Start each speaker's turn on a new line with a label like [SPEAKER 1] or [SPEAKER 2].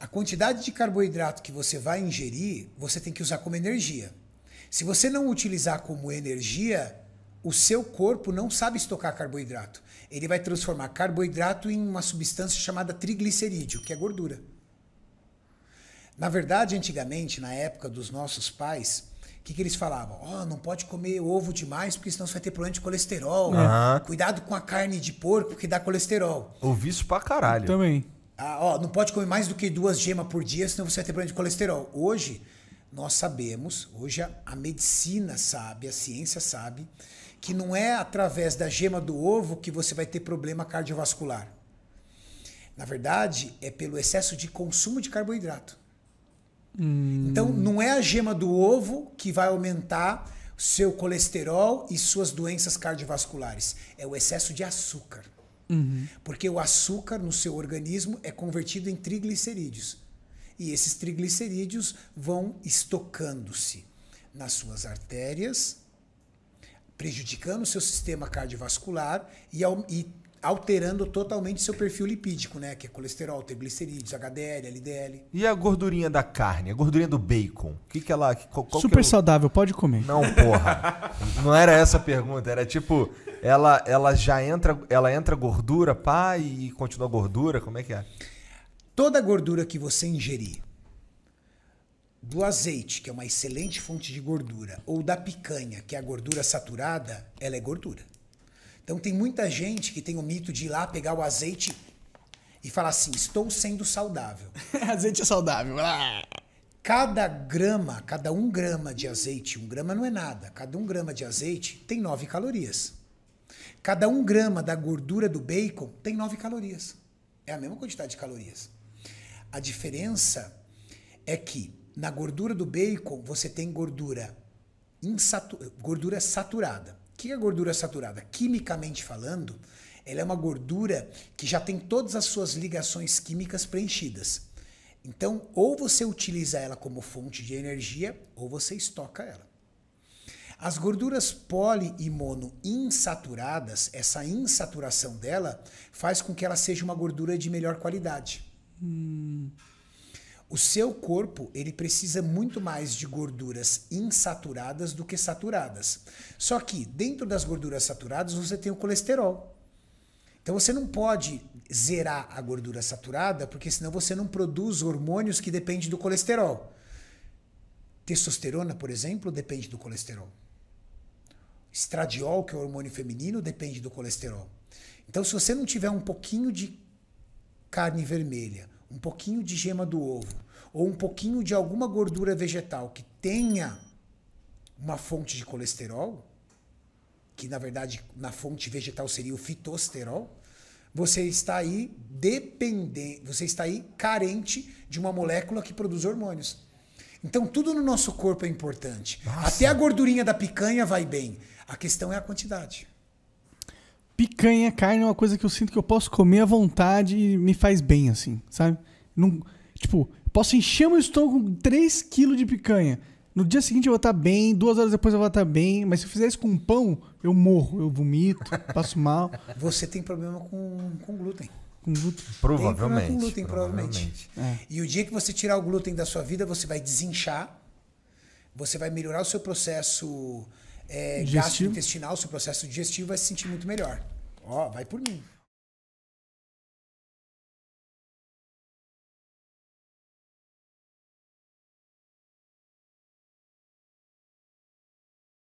[SPEAKER 1] A quantidade de carboidrato que você vai ingerir, você tem que usar como energia. Se você não utilizar como energia, o seu corpo não sabe estocar carboidrato. Ele vai transformar carboidrato em uma substância chamada triglicerídeo, que é gordura. Na verdade, antigamente, na época dos nossos pais, o que, que, eles falavam? Oh, não pode comer ovo demais, porque senão você vai ter problema de colesterol. Uhum. Cuidado com a carne de porco, que dá colesterol. Ouvi isso pra caralho. Eu também. Ah, ó, não pode comer mais do que duas gemas por dia, senão você vai ter problema de colesterol. Hoje, nós sabemos, hoje a, a medicina sabe, a ciência sabe, que não é através da gema do ovo que você vai ter problema cardiovascular. Na verdade, é pelo excesso de consumo de carboidrato. Hum. Então, não é a gema do ovo que vai aumentar seu colesterol e suas doenças cardiovasculares. É o excesso de açúcar. Uhum. Porque o açúcar no seu organismo é convertido em triglicerídeos. E esses triglicerídeos vão estocando-se nas suas artérias, prejudicando o seu sistema cardiovascular e, e alterando totalmente seu perfil lipídico, né? Que é colesterol, triglicerídeos, HDL, LDL. E a gordurinha da carne, a gordurinha do bacon? O que, que ela. Qual, qual Super que é o... saudável, pode comer. Não, porra. não era essa a pergunta, era tipo, ela, ela já entra, ela entra gordura, pá, e continua gordura? Como é que é? Toda gordura que você ingerir do azeite, que é uma excelente fonte de gordura, ou da picanha, que é a gordura saturada, ela é gordura. Então tem muita gente que tem o mito de ir lá pegar o azeite e falar assim: estou sendo saudável. azeite é saudável. Ah. Cada grama, cada um grama de azeite, um grama não é nada, cada um grama de azeite tem nove calorias. Cada um grama da gordura do bacon tem nove calorias. É a mesma quantidade de calorias. A diferença é que na gordura do bacon você tem gordura, insatu gordura saturada que é gordura saturada? Quimicamente falando, ela é uma gordura que já tem todas as suas ligações químicas preenchidas. Então, ou você utiliza ela como fonte de energia, ou você estoca ela. As gorduras poli e mono insaturadas, essa insaturação dela faz com que ela seja uma gordura de melhor qualidade. Hum. O seu corpo, ele precisa muito mais de gorduras insaturadas do que saturadas. Só que dentro das gorduras saturadas você tem o colesterol. Então você não pode zerar a gordura saturada, porque senão você não produz hormônios que dependem do colesterol. Testosterona, por exemplo, depende do colesterol. Estradiol, que é o hormônio feminino, depende do colesterol. Então, se você não tiver um pouquinho de carne vermelha, um pouquinho de gema do ovo ou um pouquinho de alguma gordura vegetal que tenha uma fonte de colesterol, que na verdade na fonte vegetal seria o fitosterol, você está aí dependente, você está aí carente de uma molécula que produz hormônios. Então tudo no nosso corpo é importante. Nossa. Até a gordurinha da picanha vai bem. A questão é a quantidade picanha, carne é uma coisa que eu sinto que eu posso comer à vontade e me faz bem, assim, sabe? Não, tipo, posso encher meu estômago com 3 kg de picanha. No dia seguinte eu vou estar bem, duas horas depois eu vou estar bem, mas se eu fizer isso com pão, eu morro, eu vomito, passo mal. Você tem problema com, com glúten. Com glúten? Provavelmente. Tem problema com glúten, provavelmente. provavelmente. É. E o dia que você tirar o glúten da sua vida, você vai desinchar, você vai melhorar o seu processo é, gasto intestinal, seu processo digestivo vai se sentir muito melhor. Ó, vai por mim.